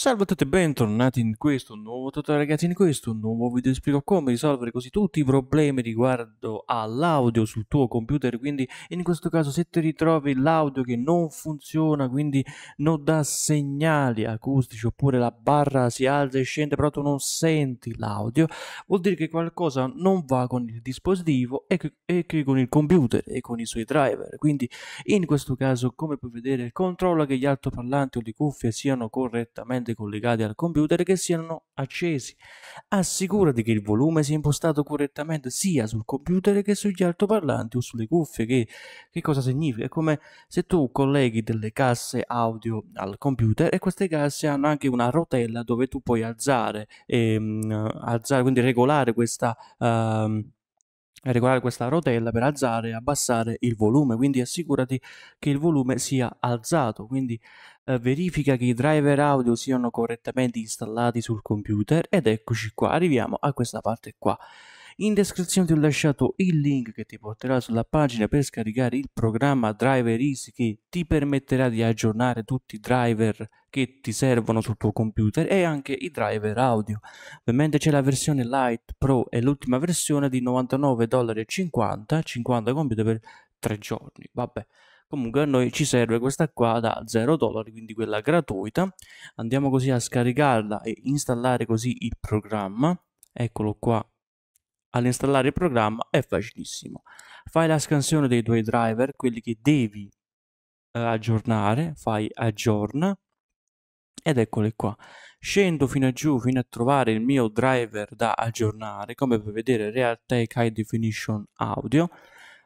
Salve a tutti e bentornati in questo nuovo tutorial ragazzi, in questo nuovo video spiego come risolvere così tutti i problemi riguardo all'audio sul tuo computer, quindi in questo caso se ti ritrovi l'audio che non funziona, quindi non dà segnali acustici oppure la barra si alza e scende però tu non senti l'audio, vuol dire che qualcosa non va con il dispositivo e che, e che con il computer e con i suoi driver, quindi in questo caso come puoi vedere controlla che gli altoparlanti o le cuffie siano correttamente direttamente collegati al computer che siano accesi. Assicurati che il volume sia impostato correttamente sia sul computer che sugli altoparlanti o sulle cuffie. Che, che cosa significa? È come se tu colleghi delle casse audio al computer e queste casse hanno anche una rotella dove tu puoi alzare, e, um, alzare quindi regolare questa... Um, regolare questa rotella per alzare e abbassare il volume quindi assicurati che il volume sia alzato quindi eh, verifica che i driver audio siano correttamente installati sul computer ed eccoci qua arriviamo a questa parte qua in descrizione ti ho lasciato il link che ti porterà sulla pagina per scaricare il programma Driver Easy che ti permetterà di aggiornare tutti i driver che ti servono sul tuo computer e anche i driver audio. Ovviamente c'è la versione Lite Pro e l'ultima versione di 99,50 dollari 50, 50 computer per 3 giorni. Vabbè. Comunque a noi ci serve questa qua da 0 dollari, quindi quella gratuita. Andiamo così a scaricarla e installare così il programma. Eccolo qua all'installare il programma è facilissimo. Fai la scansione dei tuoi driver, quelli che devi eh, aggiornare, fai aggiorna ed eccole qua. Scendo fino a giù fino a trovare il mio driver da aggiornare, come puoi vedere Realtek High Definition Audio.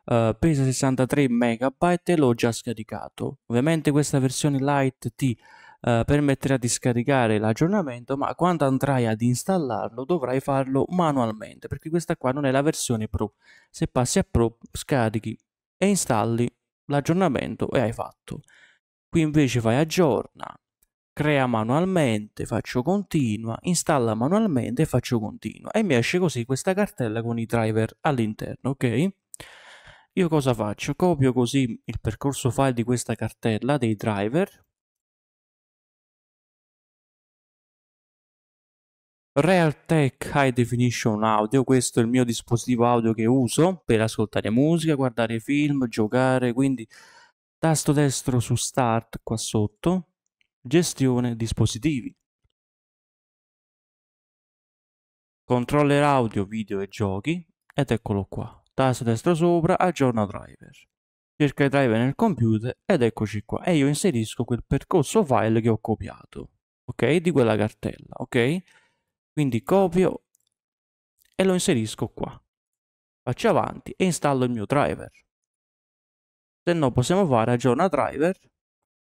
Uh, pesa 63 MB e l'ho già scaricato. Ovviamente questa versione Lite ti eh, permetterà di scaricare l'aggiornamento, ma quando andrai ad installarlo dovrai farlo manualmente, perché questa qua non è la versione Pro. Se passi a Pro, scarichi e installi l'aggiornamento e hai fatto. Qui invece fai aggiorna, crea manualmente, faccio continua, installa manualmente e faccio continua. E mi esce così questa cartella con i driver all'interno, ok? Io cosa faccio? Copio così il percorso file di questa cartella dei driver, Realtek High Definition Audio, questo è il mio dispositivo audio che uso per ascoltare musica, guardare film, giocare, quindi tasto destro su Start qua sotto, gestione dispositivi. Controller audio, video e giochi ed eccolo qua, tasto destro sopra, aggiorna driver. Cerca i driver nel computer ed eccoci qua e io inserisco quel percorso file che ho copiato, ok, di quella cartella, ok? Quindi copio e lo inserisco qua. Faccio avanti e installo il mio driver. Se no possiamo fare aggiorna driver,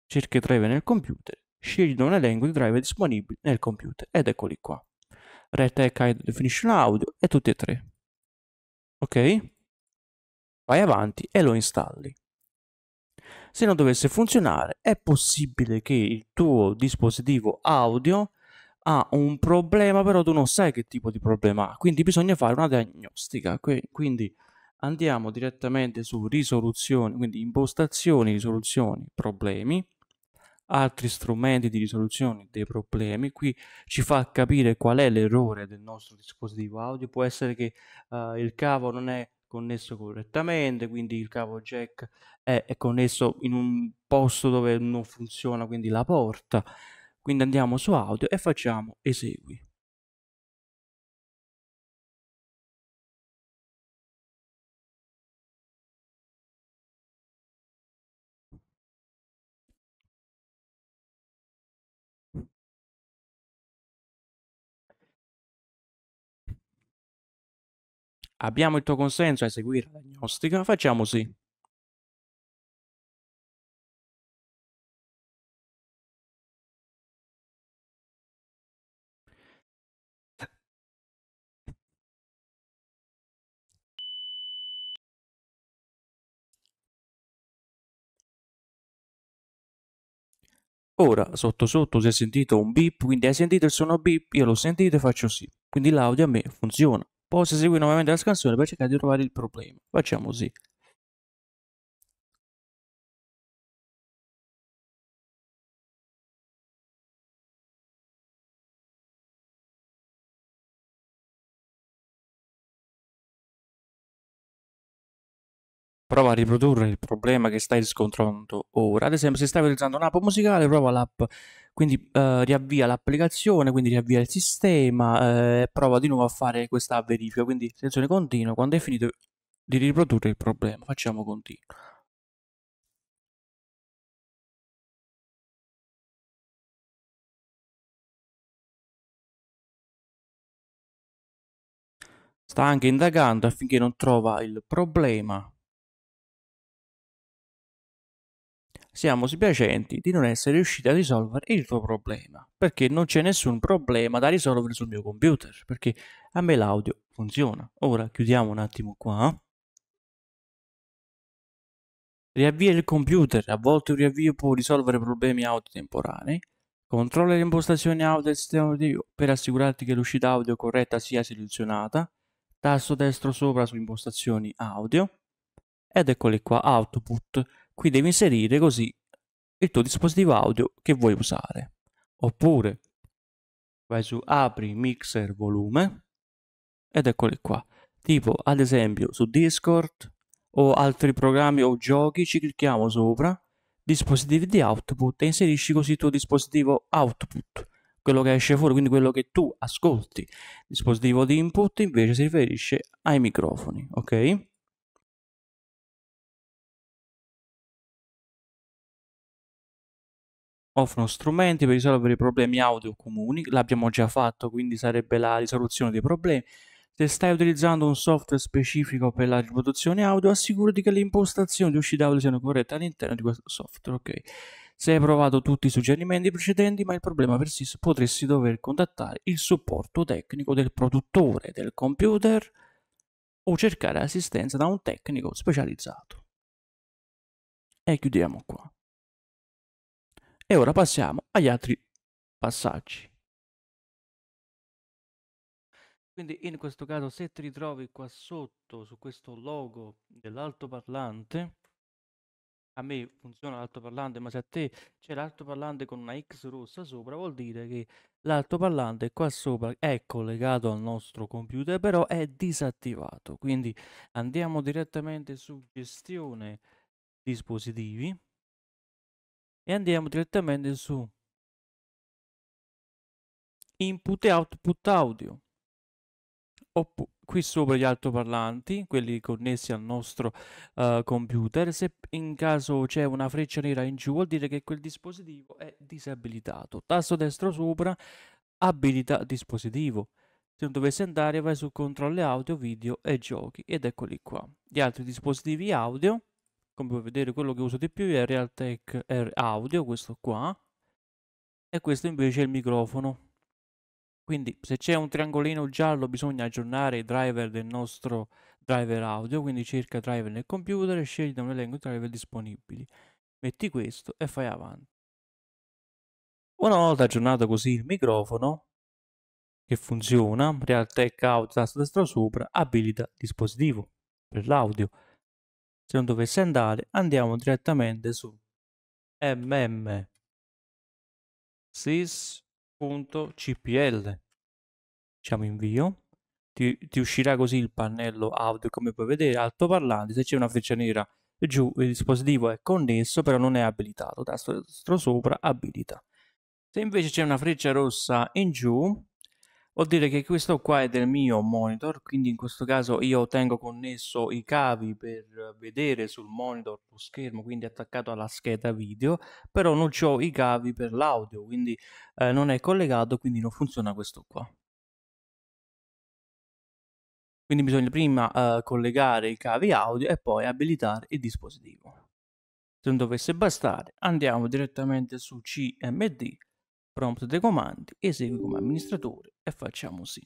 cerchi driver nel computer, scegli un elenco di driver disponibili nel computer ed eccoli qua. Red Tech High Definition Audio e tutti e tre. Ok? Vai avanti e lo installi. Se non dovesse funzionare, è possibile che il tuo dispositivo audio ha un problema, però tu non sai che tipo di problema ha, quindi bisogna fare una diagnostica. Quindi andiamo direttamente su risoluzioni, quindi impostazioni, risoluzioni, problemi, altri strumenti di risoluzione dei problemi. Qui ci fa capire qual è l'errore del nostro dispositivo audio. Può essere che uh, il cavo non è connesso correttamente, quindi il cavo jack è, è connesso in un posto dove non funziona, quindi la porta. Quindi andiamo su audio e facciamo esegui. Abbiamo il tuo consenso a eseguire la diagnostica? Facciamo sì. Ora, sotto sotto si è sentito un beep, quindi hai sentito il suono beep, io l'ho sentito e faccio sì. Quindi l'audio a me funziona. Posso eseguire nuovamente la scansione per cercare di trovare il problema. Facciamo così. Prova a riprodurre il problema che stai riscontrando ora. Ad esempio, se stai utilizzando un'app musicale, prova l'app, quindi eh, riavvia l'applicazione, quindi riavvia il sistema, eh, prova di nuovo a fare questa verifica. Quindi, selezione continua, quando è finito di riprodurre il problema, facciamo continuo. Sta anche indagando affinché non trova il problema siamo spiacenti di non essere riusciti a risolvere il tuo problema, perché non c'è nessun problema da risolvere sul mio computer, perché a me l'audio funziona. Ora chiudiamo un attimo qua. Riavvia il computer, a volte un riavvio può risolvere problemi audio temporanei. Controlla le impostazioni audio del sistema audio per assicurarti che l'uscita audio corretta sia selezionata. Tasto destro sopra su impostazioni audio. Ed eccole qua, output Qui devi inserire così il tuo dispositivo audio che vuoi usare. Oppure vai su apri mixer volume ed eccoli qua. Tipo ad esempio su Discord o altri programmi o giochi ci clicchiamo sopra dispositivi di output e inserisci così il tuo dispositivo output quello che esce fuori, quindi quello che tu ascolti. Il dispositivo di input invece si riferisce ai microfoni, ok? offrono strumenti per risolvere i problemi audio comuni, l'abbiamo già fatto, quindi sarebbe la risoluzione dei problemi. Se stai utilizzando un software specifico per la riproduzione audio, assicurati che le impostazioni di uscita audio siano corrette all'interno di questo software, ok? Se hai provato tutti i suggerimenti precedenti ma il problema persiste, potresti dover contattare il supporto tecnico del produttore del computer o cercare assistenza da un tecnico specializzato. E chiudiamo qua. E ora passiamo agli altri passaggi. Quindi in questo caso se ti ritrovi qua sotto su questo logo dell'altoparlante, a me funziona l'altoparlante, ma se a te c'è l'altoparlante con una X rossa sopra, vuol dire che l'altoparlante qua sopra è collegato al nostro computer, però è disattivato. Quindi andiamo direttamente su gestione dispositivi e andiamo direttamente su input e output audio Oppu qui sopra gli altoparlanti quelli connessi al nostro uh, computer se in caso c'è una freccia nera in giù vuol dire che quel dispositivo è disabilitato tasto destro sopra abilita dispositivo se non dovesse andare vai su controlli audio video e giochi ed eccoli qua gli altri dispositivi audio come puoi vedere quello che uso di più è Realtek Air Audio, questo qua, e questo invece è il microfono. Quindi se c'è un triangolino giallo bisogna aggiornare i driver del nostro driver audio, quindi cerca driver nel computer e scegli da un elenco di driver disponibili. Metti questo e fai avanti. Una volta aggiornato così il microfono, che funziona, Realtek Audio tasto destro sopra, abilita dispositivo per l'audio se non dovesse andare andiamo direttamente su mm.sys.cpl diciamo invio ti, ti, uscirà così il pannello audio come puoi vedere altoparlante se c'è una freccia nera giù il dispositivo è connesso però non è abilitato tasto sopra abilita se invece c'è una freccia rossa in giù vuol dire che questo qua è del mio monitor, quindi in questo caso io tengo connesso i cavi per vedere sul monitor lo schermo, quindi attaccato alla scheda video, però non ho i cavi per l'audio, quindi eh, non è collegato, quindi non funziona questo qua. Quindi bisogna prima eh, collegare i cavi audio e poi abilitare il dispositivo. Se non dovesse bastare, andiamo direttamente su CMD, prompt dei comandi, esegui come amministratore e facciamo sì.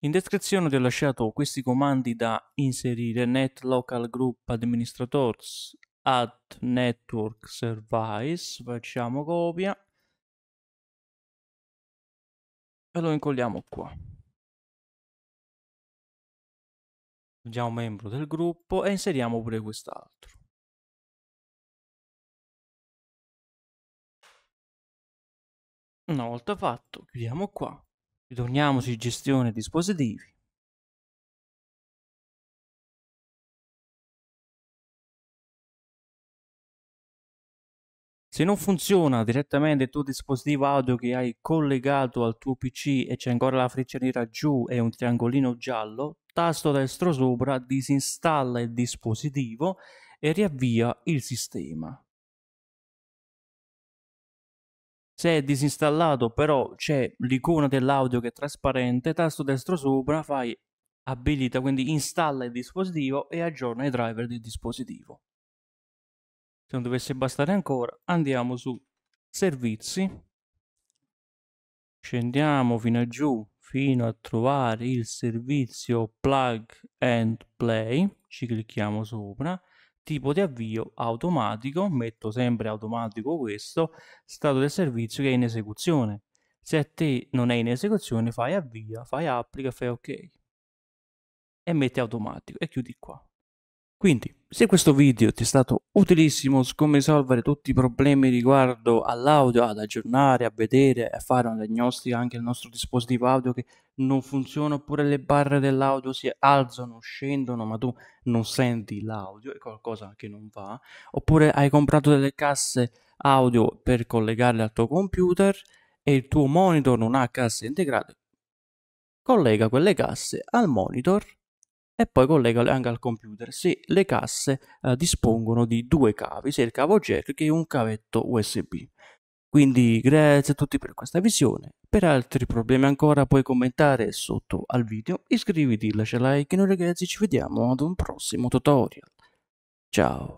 In descrizione ti ho lasciato questi comandi da inserire net local group administrators add network service, facciamo copia e lo incolliamo qua. Andiamo membro del gruppo e inseriamo pure quest'altro. Una volta fatto, chiudiamo qua Ritorniamo su gestione dispositivi. Se non funziona direttamente il tuo dispositivo audio che hai collegato al tuo PC e c'è ancora la freccia nera giù e un triangolino giallo, tasto destro sopra disinstalla il dispositivo e riavvia il sistema. Se è disinstallato però c'è l'icona dell'audio che è trasparente, tasto destro sopra fai abilita, quindi installa il dispositivo e aggiorna i driver del dispositivo. Se non dovesse bastare ancora andiamo su servizi, scendiamo fino a giù fino a trovare il servizio plug and play, ci clicchiamo sopra tipo di avvio automatico, metto sempre automatico questo, stato del servizio che è in esecuzione. Se a te non è in esecuzione fai avvia, fai applica, fai ok. E metti automatico e chiudi qua. Quindi se questo video ti è stato utilissimo su come risolvere tutti i problemi riguardo all'audio, ad aggiornare, a vedere, a fare una diagnostica anche del nostro dispositivo audio che non funziona oppure le barre dell'audio si alzano, scendono ma tu non senti l'audio, è qualcosa che non va, oppure hai comprato delle casse audio per collegarle al tuo computer e il tuo monitor non ha casse integrate, collega quelle casse al monitor e poi collegale anche al computer se le casse eh, dispongono di due cavi, sia il cavo jack che un cavetto USB. Quindi grazie a tutti per questa visione, per altri problemi ancora puoi commentare sotto al video, iscriviti, lascia like e noi ragazzi ci vediamo ad un prossimo tutorial. Ciao!